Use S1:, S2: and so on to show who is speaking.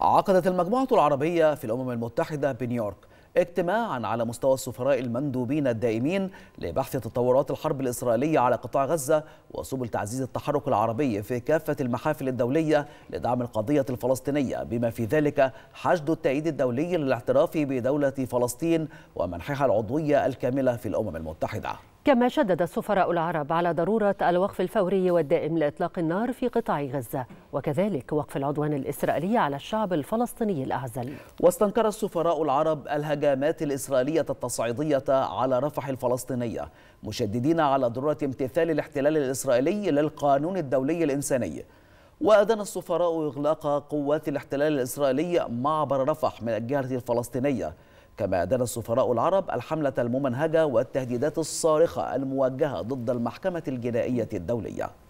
S1: عقدت المجموعة العربية في الأمم المتحدة بنيويورك اجتماعا على مستوى السفراء المندوبين الدائمين لبحث تطورات الحرب الإسرائيلية على قطاع غزة وسبل تعزيز التحرك العربي في كافة المحافل الدولية لدعم القضية الفلسطينية بما في ذلك حشد التأييد الدولي للاعتراف بدولة فلسطين ومنحها العضوية الكاملة في الأمم المتحدة
S2: كما شدد السفراء العرب على ضرورة الوقف الفوري والدائم لإطلاق النار في قطاع غزة وكذلك وقف العدوان الإسرائيلي على الشعب الفلسطيني الأعزل
S1: واستنكر السفراء العرب الهجمات الإسرائيلية التصعيدية على رفح الفلسطينية مشددين على ضرورة امتثال الاحتلال الإسرائيلي للقانون الدولي الإنساني وأدان السفراء إغلاق قوات الاحتلال الإسرائيلي معبر رفح من الجهة الفلسطينية كما أدان السفراء العرب الحملة الممنهجة والتهديدات الصارخة الموجهة ضد المحكمة الجنائية الدولية